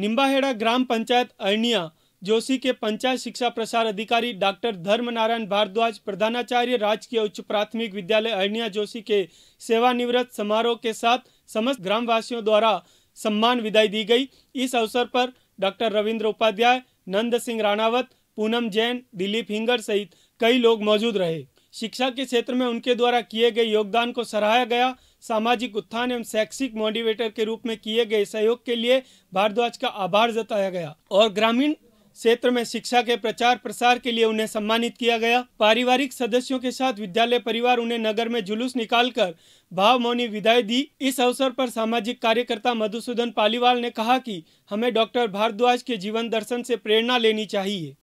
निम्बाहेड़ा ग्राम पंचायत अर्णिया जोशी के पंचायत शिक्षा प्रसार अधिकारी डॉक्टर धर्मनारायण भारद्वाज प्रधानाचार्य राजकीय उच्च प्राथमिक विद्यालय अर्णिया जोशी के सेवानिवृत्त समारोह के साथ समस्त ग्रामवासियों द्वारा सम्मान विदाई दी गई इस अवसर पर डॉक्टर रविंद्र उपाध्याय नंद सिंह राणावत पूनम जैन दिलीप हिंगर सहित कई लोग मौजूद रहे शिक्षा के क्षेत्र में उनके द्वारा किए गए योगदान को सराहा गया सामाजिक उत्थान एवं शैक्षिक मोटिवेटर के रूप में किए गए सहयोग के लिए भारद्वाज का आभार जताया गया और ग्रामीण क्षेत्र में शिक्षा के प्रचार प्रसार के लिए उन्हें सम्मानित किया गया पारिवारिक सदस्यों के साथ विद्यालय परिवार उन्हें नगर में जुलूस निकालकर भाव मौनी विदाई दी इस अवसर पर सामाजिक कार्यकर्ता मधुसूदन पालीवाल ने कहा कि हमें डॉक्टर भारद्वाज के जीवन दर्शन से प्रेरणा लेनी चाहिए